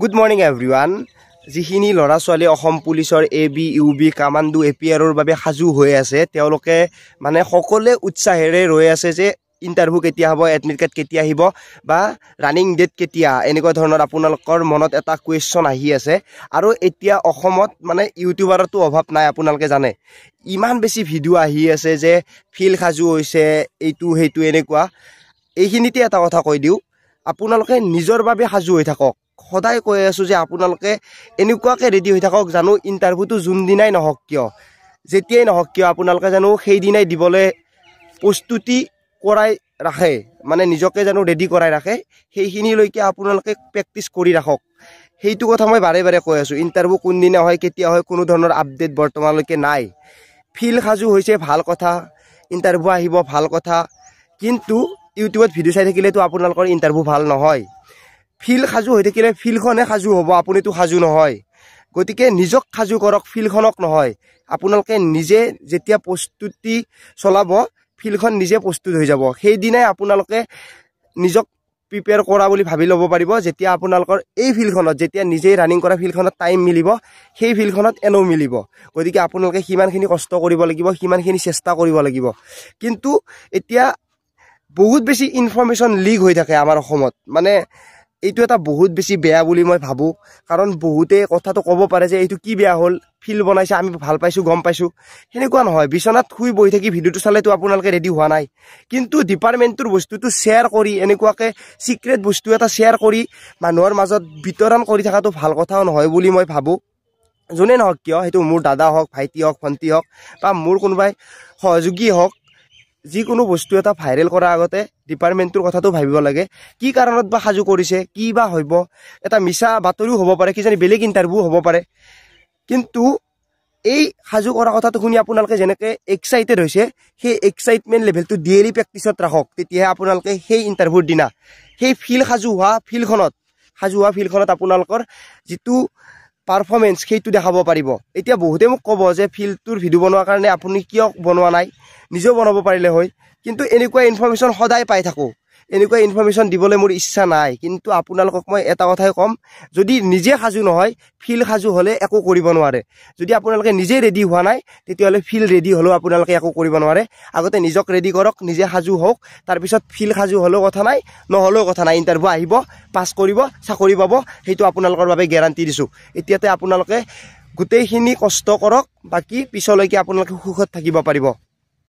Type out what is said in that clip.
good morning everyone যিখিনি ল'ৰা ছোৱালী অসম পুলিচৰ A B U B commando A P আৰৰ বাবে সাজু হৈ আছে তেওঁলোকে মানে সকলোৱে উৎসাহেৰে ৰৈ আছে যে ইণ্টাৰভিউ কেতিয়া হ'ব এডমিট কাৰ্ড কেতিয়া আহিব বা ৰানিং ডেট কেতিয়া এনেকুৱা ধৰণৰ আপোনালোকৰ মনত এটা কুৱেশ্যন আহি আছে আৰু এতিয়া অসমত মানে ইউটিউবাৰৰতো অভাৱ নাই আপোনালোকে জানে ইমান বেছি ভিডিঅ' আহি আছে যে ফিল্ড সাজু হৈছে এইটো সেইটো এনেকুৱা এইখিনিতে এটা কথা কৈ দিওঁ আপোনালোকে নিজৰ বাবে সাজু হৈ থাকক সদায় কৈ আছো যে আপোনালোকে এনেকুৱাকৈ ৰেডি হৈ থাকক জানো ইণ্টাৰভিউটো যোনদিনাই নহওক কিয় যেতিয়াই নহওক কিয় আপোনালোকে জানো সেইদিনাই দিবলৈ প্ৰস্তুতি কৰাই ৰাখে মানে নিজকে জানো ৰেডি কৰাই ৰাখে সেইখিনিলৈকে আপোনালোকে প্ৰেক্টিছ কৰি ৰাখক সেইটো কথা মই বাৰে বাৰে কৈ আছোঁ ইণ্টাৰভিউ কোনদিনা হয় কেতিয়া হয় কোনো ধৰণৰ আপডেট বৰ্তমানলৈকে নাই ফিল সাজু হৈছে ভাল কথা ইণ্টাৰভিউ আহিব ভাল কথা কিন্তু ইউটিউবত ভিডিঅ' চাই থাকিলেতো আপোনালোকৰ ইণ্টাৰভিউ ভাল নহয় ফিল্ড সাজু হৈ থাকিলে ফিল্ডখনহে সাজু হ'ব আপুনিতো সাজু নহয় গতিকে নিজক সাজু কৰক ফিল্ডখনক নহয় আপোনালোকে নিজে যেতিয়া প্ৰস্তুতি চলাব ফিল্ডখন নিজে প্ৰস্তুত হৈ যাব সেইদিনাই আপোনালোকে নিজক প্ৰিপেয়াৰ কৰা বুলি ভাবি ল'ব পাৰিব যেতিয়া আপোনালোকৰ এই ফিল্ডখনত যেতিয়া নিজেই ৰানিং কৰা ফিল্ডখনত টাইম মিলিব সেই ফিল্ডখনত এনেও মিলিব গতিকে আপোনালোকে সিমানখিনি কষ্ট কৰিব লাগিব সিমানখিনি চেষ্টা কৰিব লাগিব কিন্তু এতিয়া বহুত বেছি ইনফৰ্মেশ্যন লিক হৈ থাকে আমাৰ অসমত মানে এইটো এটা বহুত বেছি বেয়া বুলি মই ভাবোঁ কাৰণ বহুতে কথাটো ক'ব পাৰে যে এইটো কি বেয়া হ'ল ফিল বনাইছে আমি ভাল পাইছোঁ গম পাইছোঁ সেনেকুৱা নহয় বিচনাত শুই বহি থাকি ভিডিঅ'টো চালেতো আপোনালোকে ৰেডি হোৱা নাই কিন্তু ডিপাৰ্টমেণ্টটোৰ বস্তুটো শ্বেয়াৰ কৰি এনেকুৱাকৈ চিক্ৰেট বস্তু এটা শ্বেয়াৰ কৰি মানুহৰ মাজত বিতৰণ কৰি থকাটো ভাল কথাও নহয় বুলি মই ভাবোঁ যোনে নহওক কিয় সেইটো মোৰ দাদা হওক ভাইটি হওক ভণ্টি হওক বা মোৰ কোনোবাই সহযোগী হওক যিকোনো বস্তু এটা ভাইৰেল কৰাৰ আগতে ডিপাৰ্টমেণ্টটোৰ কথাটো ভাবিব লাগে কি কাৰণত বা সাজু কৰিছে কি বা হ'ব এটা মিছা বাতৰিও হ'ব পাৰে কিজানি বেলেগ ইণ্টাৰভিউ হ'ব পাৰে কিন্তু এই সাজু কৰা কথাটো শুনি আপোনালোকে যেনেকৈ এক্সাইটেড হৈছে সেই এক্সাইটমেণ্ট লেভেলটো ডেইলি প্ৰেক্টিছত ৰাখক তেতিয়াহে আপোনালোকে সেই ইণ্টাৰভিউৰ দিনা সেই ফিল্ড সাজু হোৱা ফিল্ডখনত সাজু হোৱা ফিল্ডখনত আপোনালোকৰ যিটো পাৰফৰ্মেঞ্চ সেইটো দেখাব পাৰিব এতিয়া বহুতে মোক ক'ব যে ফিল্ডটোৰ ভিডিঅ' বনোৱাৰ কাৰণে আপুনি কিয় বনোৱা নাই নিজেও বনাব পাৰিলে হয় কিন্তু এনেকুৱা ইনফৰ্মেশ্যন সদায় পাই থাকোঁ এনেকুৱা ইনফৰ্মেশ্যন দিবলৈ মোৰ ইচ্ছা নাই কিন্তু আপোনালোকক মই এটা কথাই ক'ম যদি নিজে সাজু নহয় ফিল্ড সাজু হ'লে একো কৰিব নোৱাৰে যদি আপোনালোকে নিজে ৰেডি হোৱা নাই তেতিয়াহ'লে ফিল্ড ৰেডি হ'লেও আপোনালোকে একো কৰিব নোৱাৰে আগতে নিজক ৰেডি কৰক নিজে সাজু হওক তাৰপিছত ফিল্ড সাজু হ'লেও কথা নাই নহ'লেও কথা নাই ইণ্টাৰভিউ আহিব পাছ কৰিব চাকৰি পাব সেইটো আপোনালোকৰ বাবে গেৰাণ্টি দিছোঁ এতিয়াতে আপোনালোকে গোটেইখিনি কষ্ট কৰক বাকী পিছলৈকে আপোনালোকে সুখত থাকিব পাৰিব